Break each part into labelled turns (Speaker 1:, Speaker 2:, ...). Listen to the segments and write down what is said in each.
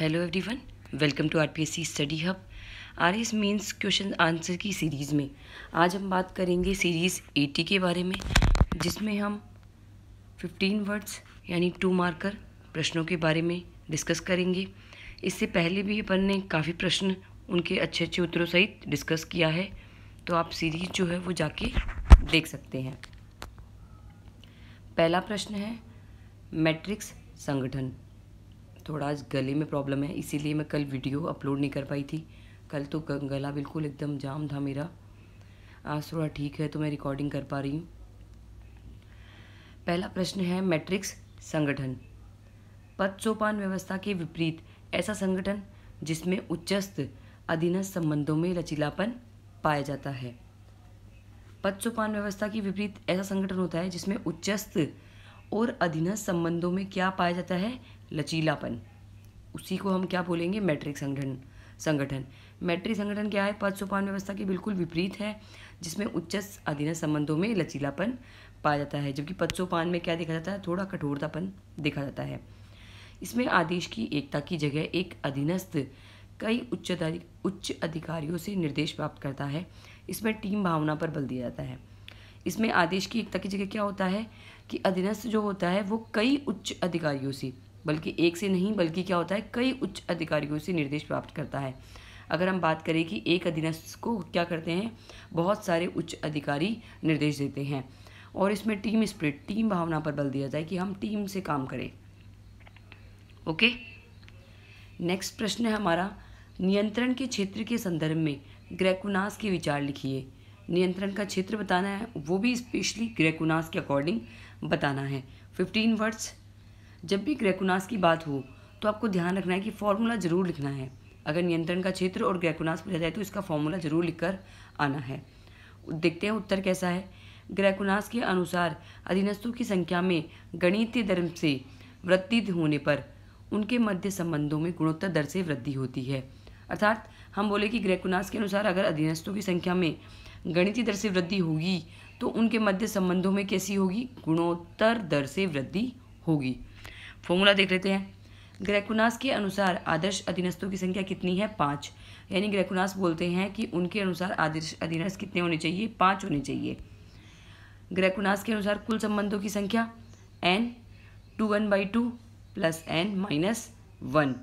Speaker 1: Hello everyone welcome to RPSC study hub R S means question answer की series में आज हम बात करेंगे सीरीज़ एटी के बारे में जिसमें हम फिफ्टीन वर्ड्स यानी टू मार्कर प्रश्नों के बारे में डिस्कस करेंगे इससे पहले भी अपन ने काफ़ी प्रश्न उनके अच्छे अच्छे उत्तरों सहित डिस्कस किया है तो आप सीरीज़ जो है वो जाके देख सकते हैं पहला प्रश्न है मैट्रिक्स संगठन थोड़ा आज गले में प्रॉब्लम है इसीलिए मैं कल वीडियो अपलोड नहीं कर पाई थी कल तो गला बिल्कुल एकदम जाम था मेरा आज थोड़ा ठीक है तो मैं रिकॉर्डिंग कर पा रही हूँ पहला प्रश्न है मैट्रिक्स संगठन पद सोपान व्यवस्था के विपरीत ऐसा संगठन जिसमें उच्चस्त अधीनस्थ संबंधों में लचीलापन पाया जाता है पद सोपान व्यवस्था के विपरीत ऐसा संगठन होता है जिसमें उच्चस्त और अधीनस्थ संबंधों में क्या पाया जाता है लचीलापन उसी को हम क्या बोलेंगे मैट्रिक संगठन संगठन मैट्रिक संगठन क्या है पद सोपान व्यवस्था के बिल्कुल विपरीत है जिसमें उच्च अधीनस्थ संबंधों में लचीलापन पाया जाता है जबकि पद सोपान में क्या देखा जाता है थोड़ा कठोरतापन देखा जाता है इसमें आदेश की एकता की जगह एक अधीनस्थ कई उच्च उच्च अधिकारियों से निर्देश प्राप्त करता है इसमें टीम भावना पर बल दिया जाता है इसमें आदेश की एकता की जगह क्या होता है कि अधीनस्थ जो होता है वो कई उच्च अधिकारियों से बल्कि एक से नहीं बल्कि क्या होता है कई उच्च अधिकारियों से निर्देश प्राप्त करता है अगर हम बात करें कि एक अधीनस्थ को क्या करते हैं बहुत सारे उच्च अधिकारी निर्देश देते हैं और इसमें टीम स्प्रिट टीम भावना पर बल दिया जाए कि हम टीम से काम करें ओके नेक्स्ट प्रश्न है हमारा नियंत्रण के क्षेत्र के संदर्भ में ग्रैकुनास के विचार लिखिए नियंत्रण का क्षेत्र बताना है वो भी स्पेशली ग्रैकुनास के अकॉर्डिंग बताना है फिफ्टीन वर्ड्स जब भी ग्रैकुनास की बात हो तो आपको ध्यान रखना है कि फॉर्मूला ज़रूर लिखना है अगर नियंत्रण का क्षेत्र और ग्रैकुनास पूछा जाए तो इसका फॉर्मूला ज़रूर लिखकर आना है देखते हैं उत्तर कैसा है ग्रैकुनास के अनुसार अधीनस्थों की संख्या में गणितीय धर्म से वृद्धि होने पर उनके मध्य संबंधों में गुणोत्तर दर से वृद्धि होती है अर्थात हम बोले कि ग्रैकुनास के अनुसार अगर अधीनस्थों की संख्या में गणितीय दर से वृद्धि होगी तो उनके मध्य संबंधों में कैसी होगी गुणोत्तर दर से वृद्धि होगी फॉर्मूला देख लेते हैं ग्रैकुनास के अनुसार आदर्श अधीनस्थों की संख्या कितनी है पाँच यानी ग्रैकुनास बोलते हैं कि उनके अनुसार आदर्श अधीनस्थ कितने होने चाहिए पाँच होने चाहिए ग्रैकुनास के अनुसार कुल संबंधों की संख्या N two one by two plus N minus one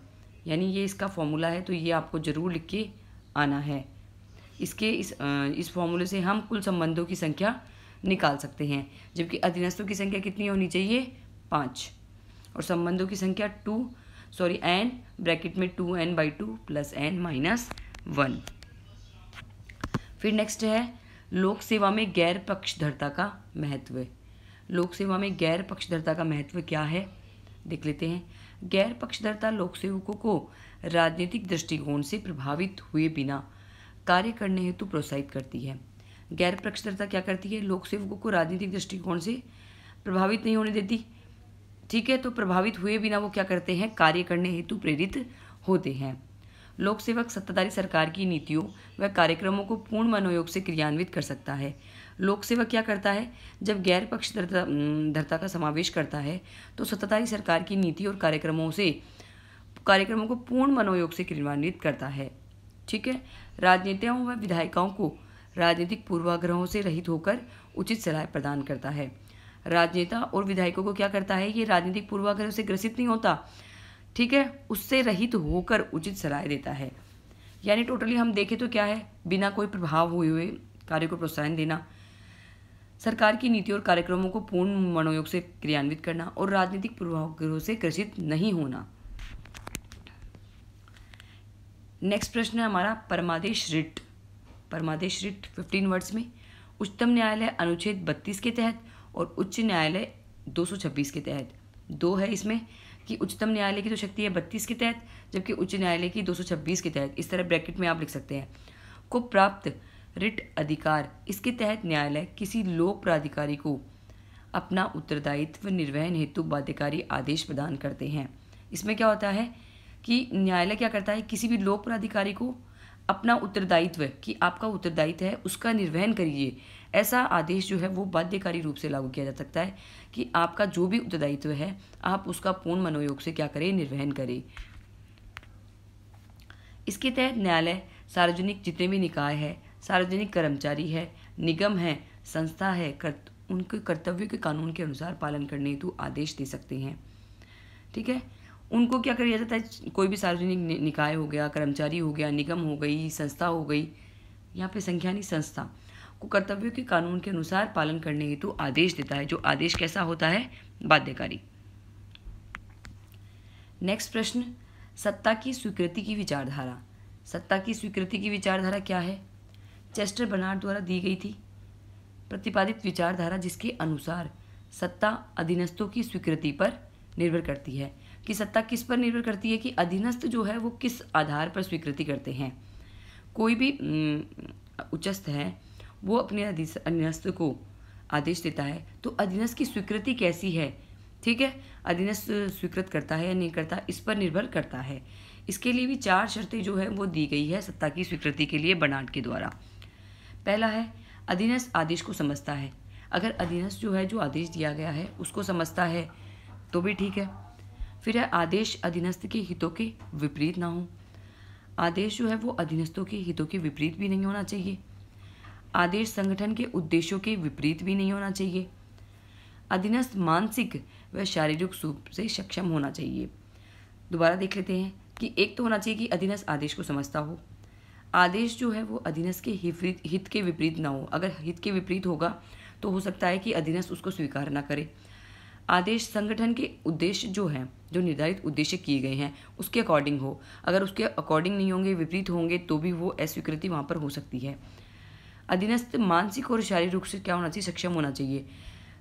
Speaker 1: यानी ये इसका फॉर्मूला है तो ये आपको ज़रूर लिख के आना है इसके इस इस फॉर्मूले से हम कुल संबंधों की संख्या निकाल सकते हैं जबकि अधीनस्थों की संख्या कितनी होनी चाहिए पाँच और संबंधों की संख्या टू सॉरी एन ब्रैकेट में two N by two plus N minus one फिर नेक्स्ट है लोक सेवा में गैर पक्षधरता का महत्व लोक सेवा में गैर पक्षधरता का महत्व क्या है देख लेते हैं गैर पक्षधरता लोक सेवकों को राजनीतिक दृष्टिकोण से प्रभावित हुए बिना कार्य करने हेतु प्रोत्साहित करती है गैर पक्षधरता क्या करती है लोक सेवकों को राजनीतिक दृष्टिकोण से प्रभावित नहीं होने देती ठीक है तो प्रभावित हुए बिना वो क्या करते हैं कार्य करने हेतु प्रेरित होते हैं लोक सेवक सत्ताधारी सरकार की नीतियों व कार्यक्रमों को पूर्ण मनोयोग से क्रियान्वित कर सकता है लोक सेवक क्या करता है जब गैर पक्ष धरता का समावेश करता है तो सत्ताधारी सरकार की नीति और कार्यक्रमों से कार्यक्रमों को पूर्ण मनोयोग से क्रियान्वित करता है ठीक है राजनेताओं व विधायिकाओं को राजनीतिक पूर्वाग्रहों से रहित होकर उचित सलाह प्रदान करता है राजनेता और विधायकों को क्या करता है ये राजनीतिक पूर्वाग्रह से ग्रसित नहीं होता ठीक है उससे रहित होकर उचित सलाह देता है यानी टोटली हम देखें तो क्या है बिना कोई प्रभाव हुए हुए कार्य को प्रोत्साहन देना सरकार की नीति और कार्यक्रमों को पूर्ण मनोयोग से क्रियान्वित करना और राजनीतिक पूर्वाग्रहों से ग्रसित नहीं होना नेक्स्ट प्रश्न है हमारा परमादेश रिट परमादेश रिट फिफ्टीन वर्ड्स में उच्चतम न्यायालय अनुच्छेद बत्तीस के तहत और उच्च न्यायालय दो के तहत दो है इसमें कि उच्चतम न्यायालय की जो तो शक्ति है बत्तीस के तहत जबकि उच्च न्यायालय की दो के तहत इस तरह ब्रैकेट में आप लिख सकते हैं को प्राप्त रिट अधिकार इसके तहत न्यायालय किसी लोक प्राधिकारी को अपना उत्तरदायित्व निर्वहन हेतु बाध्यकारी आदेश प्रदान करते हैं इसमें क्या होता है कि न्यायालय क्या करता है किसी भी लोक प्राधिकारी को अपना उत्तरदायित्व कि आपका उत्तरदायित्व है उसका निर्वहन करिए ऐसा आदेश जो है वो बाध्यकारी रूप से लागू किया जा सकता है कि आपका जो भी उत्तरदायित्व है आप उसका पूर्ण मनोयोग से क्या करें निर्वहन करें इसके तहत न्यायालय सार्वजनिक जितने भी निकाय है सार्वजनिक कर्मचारी है निगम है संस्था है कर, उनके कर्तव्य के कानून के अनुसार पालन करने हेतु आदेश दे सकते हैं ठीक है उनको क्या किया जाता है कोई भी सार्वजनिक निकाय हो गया कर्मचारी हो गया निगम हो गई संस्था हो गई यहाँ पे नहीं संस्था को कर्तव्यों के कानून के अनुसार पालन करने हेतु आदेश देता है जो आदेश कैसा होता है बाध्यकारी नेक्स्ट प्रश्न सत्ता की स्वीकृति की विचारधारा सत्ता की स्वीकृति की विचारधारा क्या है चेस्टर बनार्ड द्वारा दी गई थी प्रतिपादित विचारधारा जिसके अनुसार सत्ता अधीनस्थों की स्वीकृति पर निर्भर करती है कि सत्ता किस पर निर्भर करती है कि अधीनस्थ जो है वो किस आधार पर स्वीकृति करते हैं कोई भी उच्चस्थ है वो अपने अधीनस्थ को आदेश देता है तो अधीनस्थ की स्वीकृति कैसी है ठीक है अधीनस्थ स्वीकृत करता है या नहीं करता इस पर निर्भर करता है इसके लिए भी चार शर्तें जो है वो दी गई है सत्ता की स्वीकृति के लिए बनाट के द्वारा पहला है अधीनस्थ आदेश को समझता है अगर अधीनस्थ जो है जो आदेश दिया गया है उसको समझता है तो भी ठीक है फिर है आदेश अधीनस्थ के हितों के विपरीत ना हो आदेश जो है वो अधीनस्थों के हितों के विपरीत भी नहीं होना चाहिए आदेश संगठन के उद्देश्यों के विपरीत भी नहीं होना चाहिए अधीनस्थ मानसिक व शारीरिक रूप से सक्षम होना चाहिए दोबारा देख लेते हैं कि एक तो होना चाहिए कि अधीनस्थ आदेश को समझता हो आदेश जो है वो अधीनस्थ के हित के विपरीत ना हो अगर हित के विपरीत होगा तो हो सकता है कि अधीनस्थ उसको स्वीकार ना करे आदेश संगठन के उद्देश्य जो हैं जो निर्धारित उद्देश्य किए गए हैं उसके अकॉर्डिंग हो अगर उसके अकॉर्डिंग नहीं होंगे विपरीत होंगे तो भी वो अस्वीकृति वहाँ पर हो सकती है अधीनस्थ मानसिक और शारीरिक रूप से क्या होना चाहिए सक्षम होना चाहिए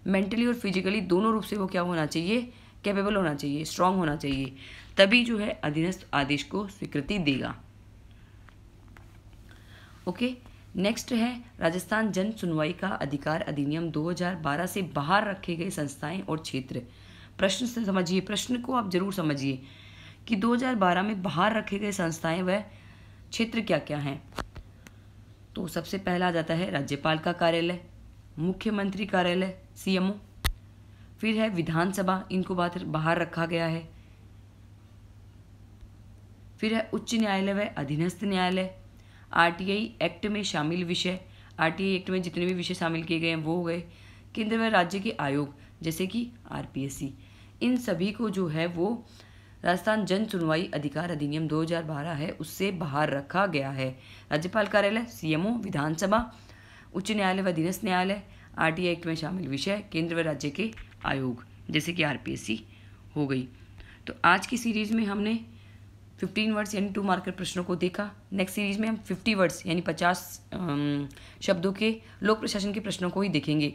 Speaker 1: मेंटली और फिजिकली दोनों रूप से वो क्या होना चाहिए कैपेबल होना चाहिए स्ट्रांग होना चाहिए तभी जो है अधीनस्थ आदेश को स्वीकृति देगा ओके okay? नेक्स्ट है राजस्थान जन सुनवाई का अधिकार अधिनियम 2012 से बाहर रखे गए संस्थाएं और क्षेत्र प्रश्न से समझिए प्रश्न को आप जरूर समझिए कि 2012 में बाहर रखे गए संस्थाएं व क्षेत्र क्या क्या हैं तो सबसे पहला आ जाता है राज्यपाल का कार्यालय मुख्यमंत्री कार्यालय सीएमओ फिर है विधानसभा इनको बात बाहर रखा गया है फिर है उच्च न्यायालय व अधीनस्थ न्यायालय आरटीआई एक्ट में शामिल विषय आरटीआई एक्ट में जितने भी विषय शामिल किए गए हैं वो हो गए केंद्र व राज्य के आयोग जैसे कि आरपीएससी इन सभी को जो है वो राजस्थान जन सुनवाई अधिकार अधिनियम 2012 है उससे बाहर रखा गया है राज्यपाल कार्यालय सीएमओ विधानसभा उच्च न्यायालय व अधीनस्थ न्यायालय आर एक्ट में शामिल विषय केंद्र व राज्य के आयोग जैसे कि आर हो गई तो आज की सीरीज में हमने फिफ्टीन वर्ड्स यानी टू मार्कर प्रश्नों को देखा नेक्स्ट सीरीज में हम फिफ्टी वर्ड्स यानी पचास शब्दों के लोक प्रशासन के प्रश्नों को ही देखेंगे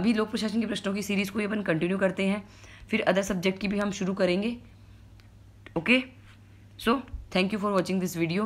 Speaker 1: अभी लोक प्रशासन के प्रश्नों की सीरीज़ को ही अपन कंटिन्यू करते हैं फिर अदर सब्जेक्ट की भी हम शुरू करेंगे okay so thank you for watching this video